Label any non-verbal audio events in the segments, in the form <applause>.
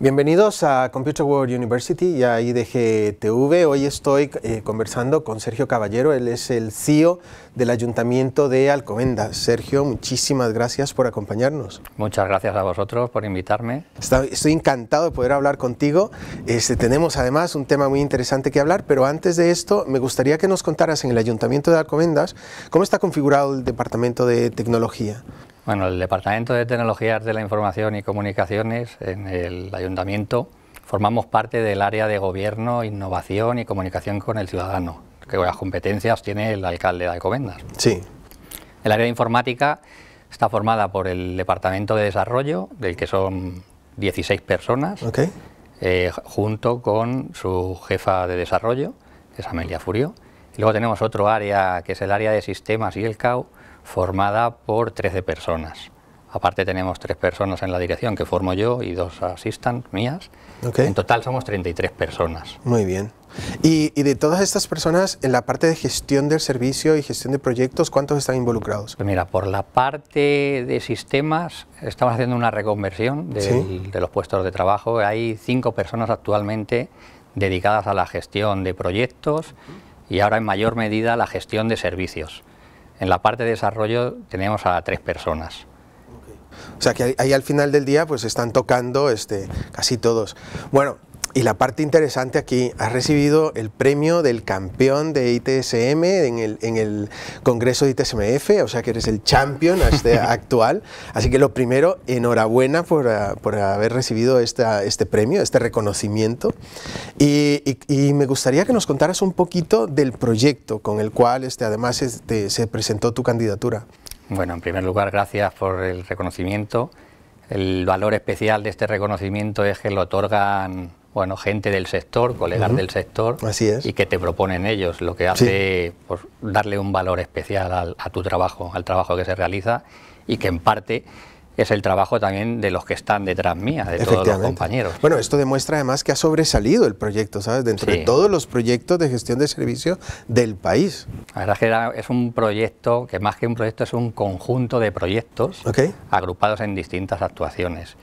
Bienvenidos a Computer World University y a IDGTV. Hoy estoy eh, conversando con Sergio Caballero, él es el CEO del Ayuntamiento de Alcobendas. Sergio, muchísimas gracias por acompañarnos. Muchas gracias a vosotros por invitarme. estoy encantado de poder hablar contigo. Este, tenemos además un tema muy interesante que hablar, pero antes de esto me gustaría que nos contaras en el Ayuntamiento de Alcobendas cómo está configurado el Departamento de Tecnología. Bueno, el Departamento de Tecnologías de la Información y Comunicaciones en el Ayuntamiento formamos parte del área de Gobierno, Innovación y Comunicación con el Ciudadano, que las competencias tiene el alcalde de Alcobendas. Sí. El área de Informática está formada por el Departamento de Desarrollo, del que son 16 personas, eh, junto con su jefa de desarrollo, que es Amelia Furio. luego tenemos otro área, que es el área de Sistemas y el CAO, formada por 13 personas. Aparte tenemos tres personas en la dirección que formo yo y dos asistentes mías. En total somos 33 personas. Muy bien. Y, de todas estas personas, en la parte de gestión del servicio y gestión de proyectos, ¿cuántos están involucrados? Pues mira, por la parte de sistemas, estamos haciendo una reconversión de los puestos de trabajo. Hay cinco personas actualmente dedicadas a la gestión de proyectos y ahora en mayor medida la gestión de servicios. En la parte de desarrollo tenemos a tres personas. O sea que ahí al final del día pues están tocando este, casi todos. Bueno, y la parte interesante aquí, has recibido el premio del campeón de ITSM en el, en el Congreso de ITSMF, o sea que eres el champion <laughs> actual. Así que lo primero, enhorabuena por, ah, por haber recibido esta, este premio, este reconocimiento. Y, y, y, me gustaría que nos contaras un poquito del proyecto con el cual este, además este, se presentó tu candidatura. Bueno, en primer lugar, gracias por el reconocimiento. El valor especial de este reconocimiento es que lo otorgan bueno, gente del sector, colegas del sector, y que te proponen ellos, lo que hace pues, darle un valor especial a tu trabajo, al trabajo que se realiza y que en parte es el trabajo también de los que están detrás mía, de todos los compañeros. Bueno, esto demuestra además que ha sobresalido el proyecto, ¿sabes? Dentro de todos los proyectos de gestión de servicios del país. La verdad es que es un proyecto que más que un proyecto es un conjunto de proyectos agrupados en distintas actuaciones.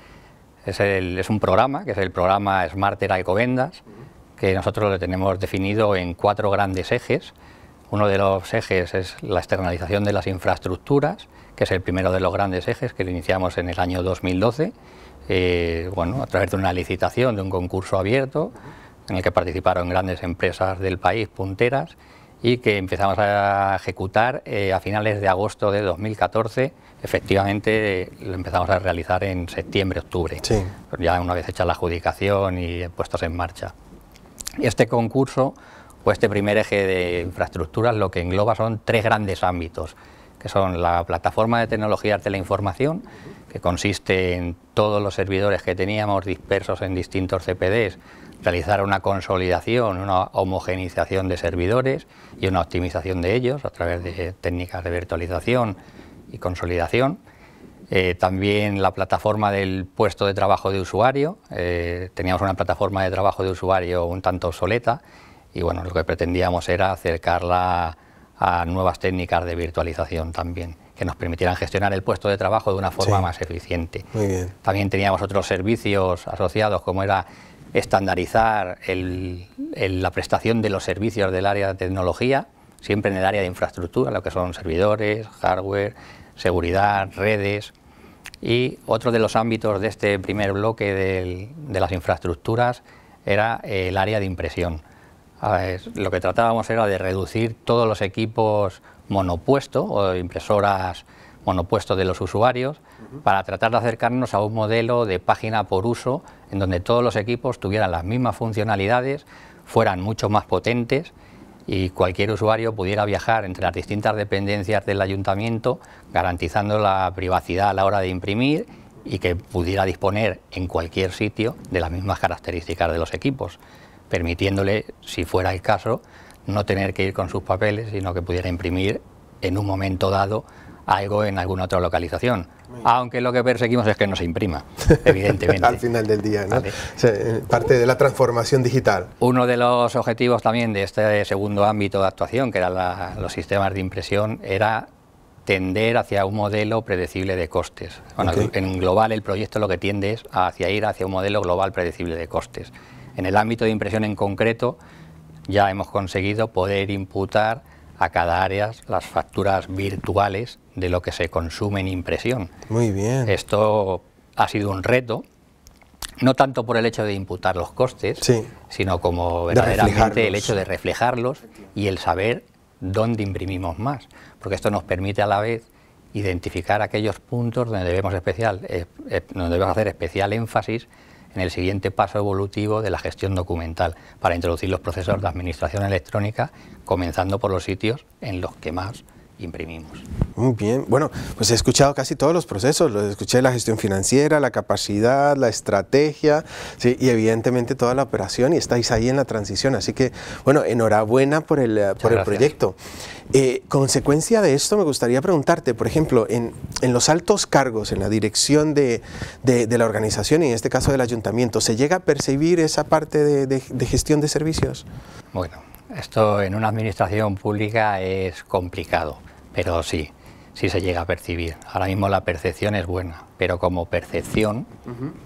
Es, un programa, que es el programa Smarter Ecovendas, que nosotros lo tenemos definido en cuatro grandes ejes. Uno de los ejes es la externalización de las infraestructuras, que es el primero de los grandes ejes que lo iniciamos en el año 2012, eh, bueno, a través de una licitación, de un concurso abierto, en el que participaron grandes empresas del país, punteras, y que empezamos a ejecutar eh, a finales de agosto de 2014. Efectivamente, lo empezamos a realizar en septiembre, octubre, ya una vez hecha la adjudicación y puestos en marcha. Este concurso, o este primer eje de infraestructuras, lo que engloba son tres grandes ámbitos, que son la plataforma de tecnología de la información, que consiste en todos los servidores que teníamos dispersos en distintos CPDs, realizar una consolidación, una homogenización de servidores y una optimización de ellos a través de técnicas de virtualización y consolidación. Eh, también la plataforma del puesto de trabajo de usuario. Eh, teníamos una plataforma de trabajo de usuario un tanto obsoleta y bueno, lo que pretendíamos era acercarla a nuevas técnicas de virtualización también que nos permitieran gestionar el puesto de trabajo de una forma más eficiente. También teníamos otros servicios asociados, como era estandarizar la prestación de los servicios del área de tecnología, siempre en el área de infraestructura, lo que son servidores, hardware, seguridad, redes. Y otro de los ámbitos de este primer bloque de las infraestructuras era el área de impresión. lo que tratábamos era de reducir todos los equipos monopuesto o impresoras monopuesto de los usuarios para tratar de acercarnos a un modelo de página por uso en donde todos los equipos tuvieran las mismas funcionalidades, fueran mucho más potentes y cualquier usuario pudiera viajar entre las distintas dependencias del ayuntamiento garantizando la privacidad a la hora de imprimir y que pudiera disponer en cualquier sitio de las mismas características de los equipos, permitiéndole, si fuera el caso, no tener que ir con sus papeles, sino que pudiera imprimir en un momento dado algo en alguna otra localización. Aunque lo que perseguimos es que no se imprima, <laughs> evidentemente. Al final del día, ¿no? Eh, parte de la transformación digital. Uno de los objetivos también de este segundo ámbito de actuación, que eran los sistemas de impresión, era tender hacia un modelo predecible de costes. En global el proyecto lo que tiende es hacia ir hacia un modelo global predecible de costes. En el ámbito de impresión en concreto, ya hemos conseguido poder imputar a cada área las facturas virtuales de lo que se consume en impresión. Muy bien. Esto ha sido un reto, no tanto por el hecho de imputar los costes, sino como verdaderamente el hecho de reflejarlos y el saber dónde imprimimos más, porque esto nos permite a la vez identificar aquellos puntos donde debemos especial, eh, eh, donde debemos hacer especial énfasis en el siguiente paso evolutivo de la gestión documental, para introducir los procesos de administración electrónica, comenzando por los sitios en los que más imprimimos. Muy bien, bueno, pues he escuchado casi todos los procesos, los escuché la gestión financiera, la capacidad, la estrategia, y evidentemente toda la operación, y estáis ahí en la transición, así que, bueno, enhorabuena por el, eh, proyecto. Eh, consecuencia de esto, me gustaría preguntarte, por ejemplo, en, los altos cargos, en la dirección de, la organización, y en este caso del ayuntamiento, ¿se llega a percibir esa parte de, de gestión de servicios? Bueno, esto en una administración pública es complicado, pero sí, sí se llega a percibir. Ahora mismo la percepción es buena, pero como percepción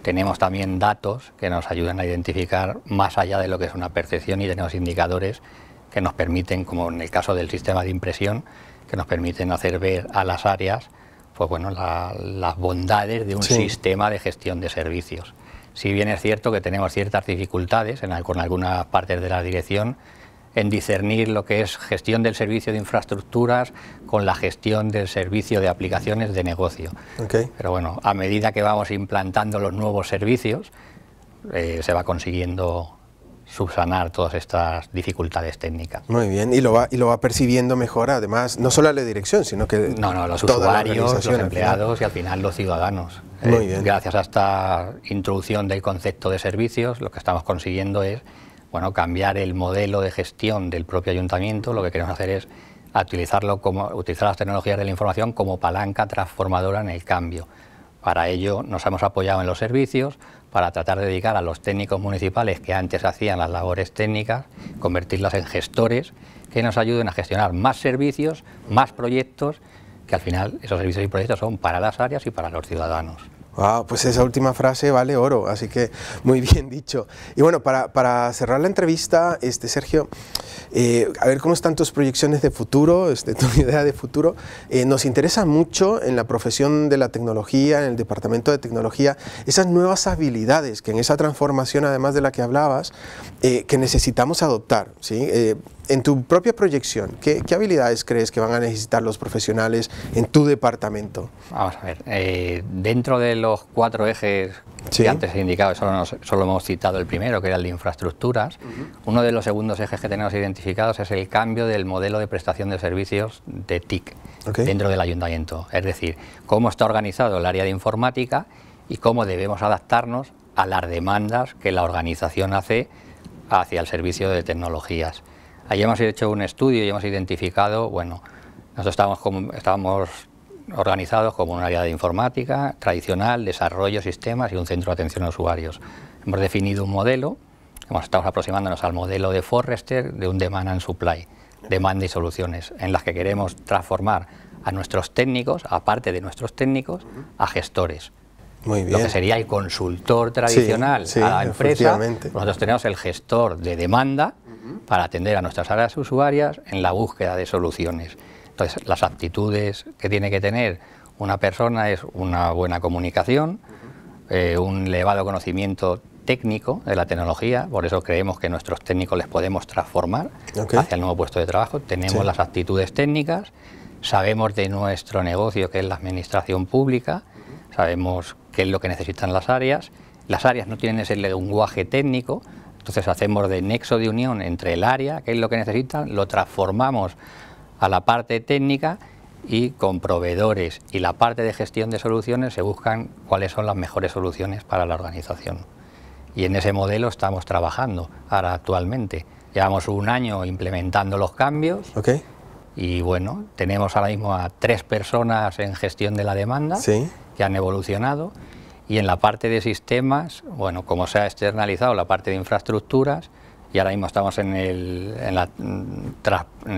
tenemos también datos que nos ayudan a identificar más allá de lo que es una percepción y tenemos indicadores que nos permiten, como en el caso del sistema de impresión, que nos permiten hacer ver a las áreas pues bueno, las bondades de un sistema de gestión de servicios. Si bien es cierto que tenemos ciertas dificultades con algunas partes de la dirección, en discernir lo que es gestión del servicio de infraestructuras con la gestión del servicio de aplicaciones de negocio. Pero bueno, a medida que vamos implantando los nuevos servicios, eh, se va consiguiendo subsanar todas estas dificultades técnicas. Muy bien, y lo va, y lo va percibiendo mejor además, no solo la dirección, sino que... No, no, los usuarios, los empleados y al final los ciudadanos. Muy bien. Eh, gracias a esta introducción del concepto de servicios, lo que estamos consiguiendo es bueno, cambiar el modelo de gestión del propio ayuntamiento, lo que queremos hacer es como, utilizar las tecnologías de la información como palanca transformadora en el cambio. Para ello nos hemos apoyado en los servicios para tratar de dedicar a los técnicos municipales que antes hacían las labores técnicas, convertirlas en gestores que nos ayuden a gestionar más servicios, más proyectos, que al final esos servicios y proyectos son para las áreas y para los ciudadanos. Ah, pues esa última frase vale oro, así que muy <laughs> bien dicho. Y bueno, para, cerrar la entrevista, este, Sergio, eh, a ver cómo están tus proyecciones de futuro, este, <laughs> tu idea de futuro. Eh, nos interesa mucho en la profesión de la tecnología, en el departamento de tecnología, esas nuevas habilidades que en esa transformación, además de la que hablabas, eh, que necesitamos adoptar. ¿sí? en tu propia proyección, ¿qué, habilidades crees que van a necesitar los profesionales en tu departamento? Vamos a ver, eh, dentro de los cuatro ejes que antes he indicado, solo, hemos citado el primero, que era el de infraestructuras, uno de los segundos ejes que tenemos identificados es el cambio del modelo de prestación de servicios de TIC dentro del ayuntamiento, es decir, cómo está organizado el área de informática y cómo debemos adaptarnos a las demandas que la organización hace hacia el servicio de tecnologías. Allí hemos hecho un estudio y hemos identificado, bueno, nosotros estábamos, organizados como un área de informática tradicional, desarrollo, sistemas y un centro de atención a usuarios. Hemos definido un modelo, hemos, estamos aproximándonos al modelo de Forrester de un demand and supply, demanda y soluciones, en las que queremos transformar a nuestros técnicos, aparte de nuestros técnicos, a gestores. Muy bien. Lo que sería el consultor tradicional a la empresa. Nosotros tenemos el gestor de demanda, para atender a nuestras áreas usuarias en la búsqueda de soluciones. Entonces, las aptitudes que tiene que tener una persona es una buena comunicación, eh, un elevado conocimiento técnico de la tecnología, por eso creemos que nuestros técnicos les podemos transformar hacia el nuevo puesto de trabajo. Tenemos las aptitudes técnicas, sabemos de nuestro negocio que es la administración pública, sabemos qué es lo que necesitan las áreas. Las áreas no tienen ese lenguaje técnico, entonces hacemos de nexo de unión entre el área, que es lo que necesitan, lo transformamos a la parte técnica y con proveedores y la parte de gestión de soluciones se buscan cuáles son las mejores soluciones para la organización. Y en ese modelo estamos trabajando ahora actualmente. Llevamos un año implementando los cambios y bueno, tenemos ahora mismo a tres personas en gestión de la demanda que han evolucionado y en la parte de sistemas, bueno, como se ha externalizado la parte de infraestructuras, y ahora mismo estamos en el,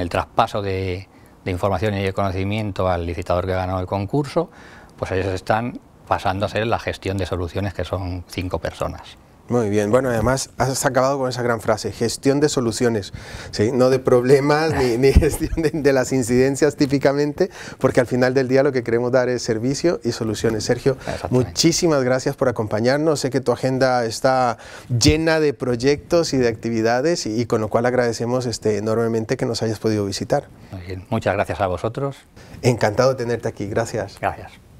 traspaso de, información y de conocimiento al licitador que ganó el concurso, pues ellos están pasando a ser la gestión de soluciones que son cinco personas. Muy bien, bueno, además has acabado con esa gran frase, gestión de soluciones, ¿sí? no de problemas ni, <laughs> gestión de, las incidencias típicamente, porque al final del día lo que queremos dar es servicio y soluciones. Sergio, muchísimas gracias por acompañarnos, sé que tu agenda está llena de proyectos y de actividades y, con lo cual agradecemos este, enormemente que nos hayas podido visitar. Muy bien. Muchas gracias a vosotros. Encantado de tenerte aquí, gracias. Gracias.